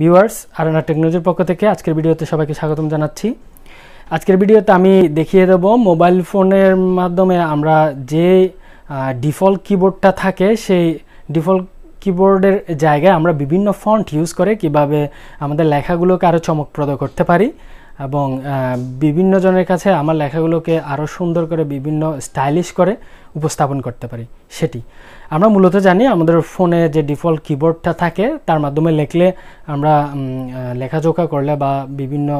viewers আর আরানা টেকনোলজির পক্ষ থেকে আজকের ভিডিওতে সবাইকে স্বাগতম জানাচ্ছি আজকের ভিডিওতে আমি দেখিয়ে দেব মোবাইল ফোনের মাধ্যমে আমরা যে ডিফল্ট কিবোর্ডটা থাকে সেই ডিফল্ট কিবোর্ডের জায়গায় আমরা বিভিন্ন ফন্ট ইউজ করে কিভাবে আমাদের লেখাগুলোকে আরও চমকপ্রদ করতে পারি এবং বিভিন্ন জনের কাছে আমার লেখাগুলোকে আরও সুন্দর করে বিভিন্ন স্টাইলিশ করে উপস্থাপন করতে পারি সেটি আমরা মূলত জানি আমাদের ফোনে যে ডিফল্ট কিবোর্ডটা থাকে তার মাধ্যমে লেখলে আমরা লেখাজোখা করলে বা বিভিন্ন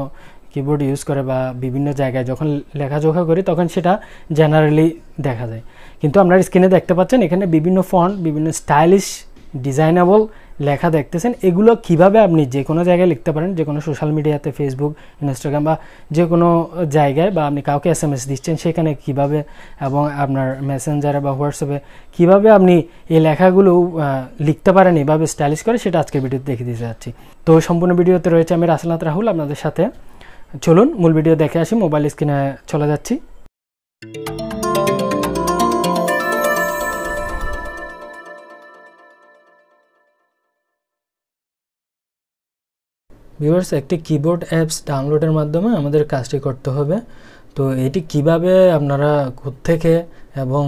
কিবোর্ড ইউজ করে বা বিভিন্ন জায়গায় যখন লেখাজোখা করি তখন সেটা জেনারেলি দেখা যায় কিন্তু আপনার স্ক্রিনে দেখতে পাচ্ছেন এখানে বিভিন্ন ফন্ট বিভিন্ন স্টাইলিশ ডিজাইনেবল লেখা দেখতেছেন এগুলো কিভাবে আপনি যে কোনো জায়গায় লিখতে পারেন যে কোনো সোশ্যাল মিডিয়াতে ফেসবুক ইনস্টাগ্রাম বা যে কোনো জায়গায় বা আপনি কাউকে এস এম এস দিচ্ছেন সেখানে কিভাবে এবং আপনার মেসেঞ্জারে বা হোয়াটসঅ্যাপে কিভাবে আপনি এই লেখাগুলো লিখতে পারেন এভাবে স্টাইলিশ করে সেটা আজকে ভিডিওতে দেখে দিতে যাচ্ছি তো সম্পূর্ণ ভিডিওতে রয়েছে আমি রাসেলনাথ রাহুল আপনাদের সাথে চলুন মূল ভিডিও দেখে আসি মোবাইল স্ক্রিনে চলে যাচ্ছি ভিউয়ার্স একটি কিবোর্ড অ্যাপস ডাউনলোডের মাধ্যমে আমাদের কাজটি করতে হবে তো এটি কিভাবে আপনারা থেকে এবং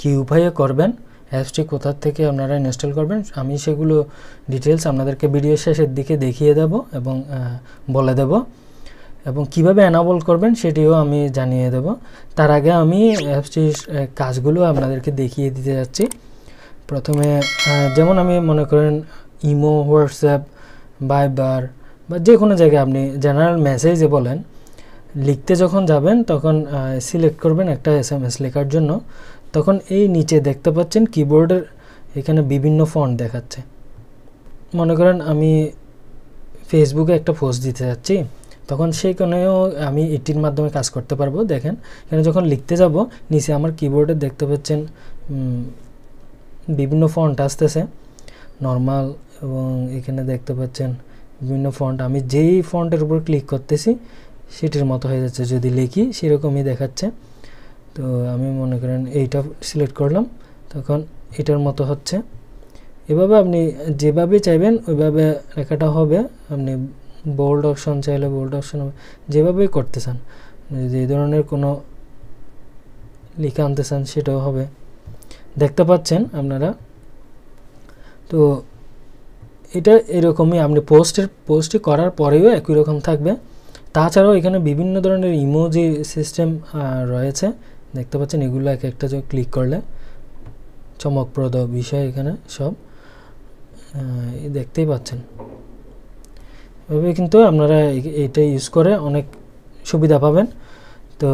কি উপায়ে করবেন অ্যাপসটি কোথার থেকে আপনারা ইনস্টল করবেন আমি সেগুলো ডিটেলস আপনাদেরকে ভিডিও শেষের দিকে দেখিয়ে দেব এবং বলে দেব এবং কিভাবে অ্যানাবল করবেন সেটিও আমি জানিয়ে দেব তার আগে আমি অ্যাপসটির কাজগুলো আপনাদেরকে দেখিয়ে দিতে যাচ্ছি প্রথমে যেমন আমি মনে করেন ইমো হোয়াটসঅ্যাপ ভাইবার বা যে কোনো জায়গায় আপনি জেনারেল মেসেজে বলেন লিখতে যখন যাবেন তখন সিলেক্ট করবেন একটা এস এম এস লেখার জন্য তখন এই নিচে দেখতে পাচ্ছেন কিবোর্ডের এখানে বিভিন্ন ফন্ট দেখাচ্ছে মনে করেন আমি ফেসবুকে একটা পোস্ট দিতে যাচ্ছি তখন সেইখানেও আমি এটির মাধ্যমে কাজ করতে পারবো দেখেন এখানে যখন লিখতে যাব নিচে আমার কিবোর্ডে দেখতে পাচ্ছেন বিভিন্ন ফন্ট আসতেছে নর্মাল এবং এখানে দেখতে পাচ্ছেন বিভিন্ন ফন্ট আমি যেই ফন্টের উপর ক্লিক করতেছি সেটির মতো হয়ে যাচ্ছে যদি লিখি সেরকমই দেখাচ্ছে তো আমি মনে করেন এইটা সিলেক্ট করলাম তখন এটার মতো হচ্ছে এভাবে আপনি যেভাবে চাইবেন ওইভাবে লেখাটা হবে আপনি বোল্ড অপশন চাইলে বোল্ড অপশন যেভাবেই করতে চান যদি এই ধরনের কোনো লিখে আনতে চান সেটাও হবে দেখতে পাচ্ছেন আপনারা তো এটা এরকমই আপনি পোস্টের পোস্টটি করার পরেও একই রকম থাকবে তাছাড়াও এখানে বিভিন্ন ধরনের ইমোজি সিস্টেম রয়েছে দেখতে পাচ্ছেন এগুলো এক একটা ক্লিক করলে চমকপ্রদ বিষয় এখানে সব দেখতেই পাচ্ছেন এভাবে কিন্তু আপনারা এটা ইউজ করে অনেক সুবিধা পাবেন তো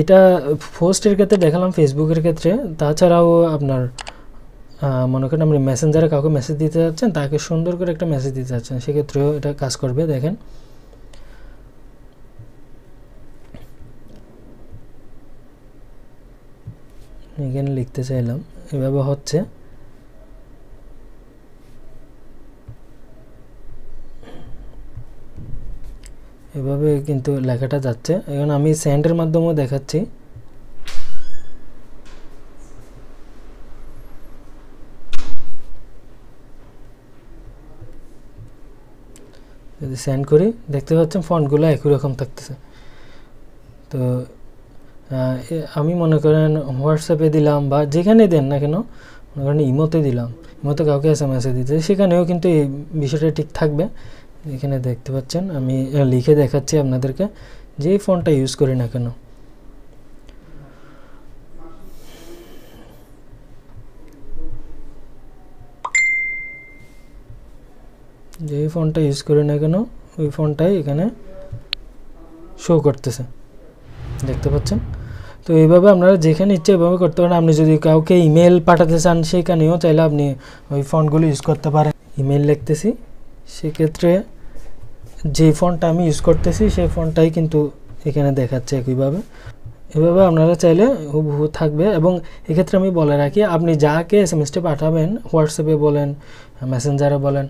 এটা পোস্টের ক্ষেত্রে দেখালাম ফেসবুকের ক্ষেত্রে তাছাড়াও আপনার মনে করেন আপনি মেসেঞ্জারে কাউকে মেসেজ দিতে যাচ্ছেন তাকে সুন্দর করে একটা মেসেজ দিতে যাচ্ছেন সেক্ষেত্রেও এটা কাজ করবে দেখেন এখানে লিখতে চাইলাম এভাবে হচ্ছে এভাবে কিন্তু লেখাটা যাচ্ছে এখন আমি সেন্ডের মাধ্যমেও দেখাচ্ছি যদি সেন্ড করি দেখতে পাচ্ছেন ফন্টগুলো একই রকম থাকতেছে তো আমি মনে করেন হোয়াটসঅ্যাপে দিলাম বা যেখানে দেন না কেন মনে করেন ইমোতে দিলাম ইমোতে কাউকে এস এম এসে দিতে সেখানেও কিন্তু এই বিষয়টা ঠিক থাকবে এখানে দেখতে পাচ্ছেন আমি লিখে দেখাচ্ছি আপনাদেরকে যেই ফোনটা ইউজ করি না কেন এই ফোনটা ইউজ করি না কেন ওই ফোনটাই এখানে শো করতেছে দেখতে পাচ্ছেন তো এইভাবে আপনারা যেখানে ইচ্ছে এভাবে করতে পারেন আপনি যদি কাউকে ইমেল পাঠাতে চান সেখানেও চাইলে আপনি ওই ফোনগুলো ইউজ করতে পারেন ইমেল লিখতেছি সেক্ষেত্রে যে ফোনটা আমি ইউজ করতেছি সেই ফোনটাই কিন্তু এখানে দেখাচ্ছে একইভাবে এভাবে আপনারা চাইলে হুবহু থাকবে এবং এক্ষেত্রে আমি বলে রাখি আপনি যাকে এস এম এসটি পাঠাবেন হোয়াটসঅ্যাপে বলেন মেসেঞ্জারে বলেন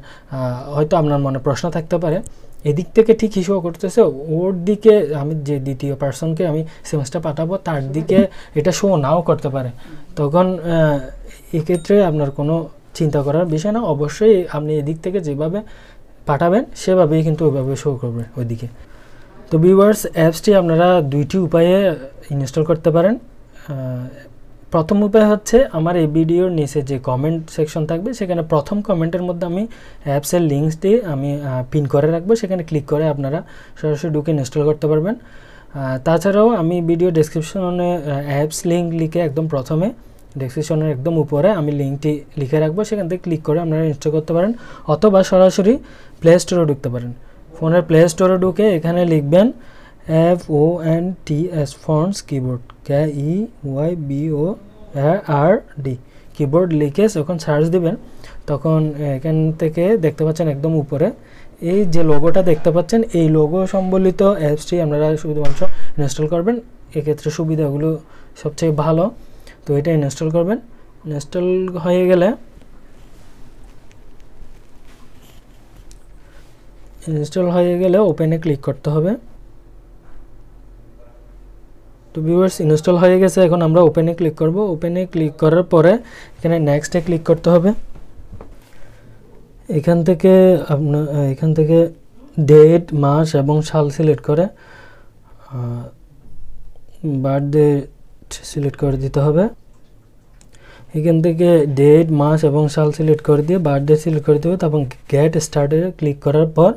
হয়তো আপনার মনে প্রশ্ন থাকতে পারে এদিক থেকে ঠিক হিসেবে করতেছে ওর দিকে আমি যে দ্বিতীয় পার্সনকে আমি সেমেস্টার পাঠাবো তার দিকে এটা শো নাও করতে পারে তখন এক্ষেত্রে আপনার কোনো চিন্তা করার বিষয় না অবশ্যই আপনি এদিক থেকে যেভাবে পাঠাবেন সেভাবেই কিন্তু ওইভাবে শো করবে ওইদিকে তো ভিউয়ার্স অ্যাপসটি আপনারা দুইটি উপায়ে ইনস্টল করতে পারেন প্রথম উপায় হচ্ছে আমার এই ভিডিওর নিচে যে কমেন্ট সেকশন থাকবে সেখানে প্রথম কমেন্টের মধ্যে আমি অ্যাপসের লিঙ্কসটি আমি পিন করে রাখবো সেখানে ক্লিক করে আপনারা সরাসরি ঢুকে ইনস্টল করতে পারবেন তাছাড়াও আমি ভিডিও ডেসক্রিপশনে অ্যাপস লিঙ্ক লিখে একদম প্রথমে ডেসক্রিপশনের একদম উপরে আমি লিঙ্কটি লিখে রাখবো সেখান থেকে ক্লিক করে আপনারা ইনস্টল করতে পারেন অথবা সরাসরি প্লে স্টোরে ঢুকতে পারেন ফোনের প্লে স্টোরে ঢুকে এখানে লিখবেন F O N T S fonts keyboard K E Y B O R D keyboard লিখে যখন সার্চ দিবেন তখন এখান থেকে দেখতে পাচ্ছেন একদম উপরে এই যে লোগোটা দেখতে পাচ্ছেন এই লোগো সম্বলিত অ্যাপসটি আপনারা শুধুমাত্র ইনস্টল করবেন এক্ষেত্রে সুবিধাগুলো সবচেয়ে ভালো তো এটা ইনস্টল করবেন ইনস্টল হয়ে গেলে ইনস্টল হয়ে গেলে ওপেনে ক্লিক করতে হবে তো ভিউয়ার্স ইনস্টল হয়ে গেছে এখন আমরা ওপেনে ক্লিক করব ওপেনে ক্লিক করার পরে এখানে নেক্সটে ক্লিক করতে হবে এখান থেকে আপনার এখান থেকে ডেট মাস এবং সাল সিলেক্ট করে বার্থডে সিলেক্ট করে দিতে হবে এখান থেকে ডেট মাস এবং সাল সিলেক্ট করে দিয়ে বার্থডে সিলেক্ট করে দেবে তারপর গেট স্টার্টে ক্লিক করার পর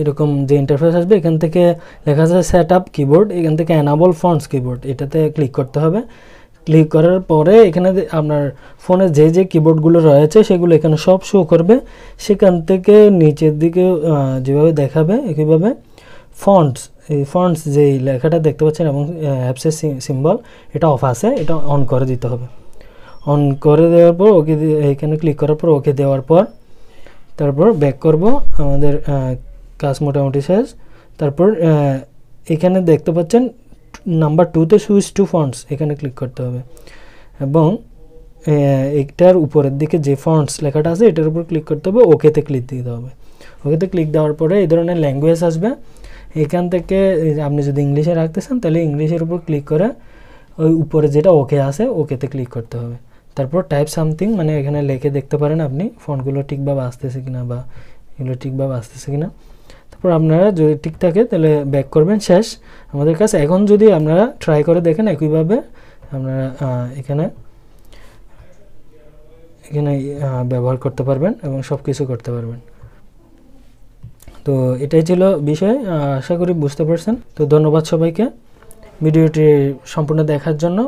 এরকম যে ইন্টারফেস আসবে এখান থেকে লেখা আছে সেট আপ কিবোর্ড এখান থেকে অ্যানাবল ফন্টস কিবোর্ড এটাতে ক্লিক করতে হবে ক্লিক করার পরে এখানে আপনার ফোনে যে যে কিবোর্ডগুলো রয়েছে সেগুলো এখানে সব শো করবে সেখান থেকে নিচের দিকে যেভাবে দেখাবে একইভাবে ফন্টস এই ফন্টস যেই লেখাটা দেখতে পাচ্ছেন এবং অ্যাপসের সিম্বল এটা অফ আছে এটা অন করে দিতে হবে অন করে দেওয়ার পর ওকে এখানে ক্লিক করার পর ওকে দেওয়ার পর তারপর ব্যাক করব আমাদের কাজ মোটামুটি শেষ তারপর এখানে দেখতে পাচ্ছেন নাম্বার টুতে সুইচ টু ফন্টস এখানে ক্লিক করতে হবে এবং এইটার উপরের দিকে যে ফন্টস লেখাটা আছে এটার উপর ক্লিক করতে হবে ওকেতে ক্লিক দিতে হবে ওকেতে ক্লিক দেওয়ার পরে এই ধরনের ল্যাঙ্গুয়েজ আসবে এখান থেকে আপনি যদি ইংলিশে রাখতে চান তাহলে ইংলিশের উপর ক্লিক করে ওই উপরে যেটা ওকে আছে ওকেতে ক্লিক করতে হবে তারপর টাইপ সামথিং মানে এখানে লেখে দেখতে পারেন আপনি ফোনগুলো ঠিকভাবে আসতেছে কিনা বা এগুলো ঠিকভাবে আসতেছে কিনা তারপর আপনারা যদি ঠিক থাকে তাহলে ব্যাক করবেন শেষ আমাদের কাছে এখন যদি আপনারা ট্রাই করে দেখেন একইভাবে আপনারা এখানে এখানে ব্যবহার করতে পারবেন এবং সব কিছু করতে পারবেন তো এটাই ছিল বিষয় আশা করি বুঝতে পারছেন তো ধন্যবাদ সবাইকে ভিডিওটি সম্পূর্ণ দেখার জন্য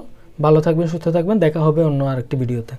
ভালো থাকবেন সুস্থ থাকবেন দেখা হবে অন্য আরেকটি ভিডিওতে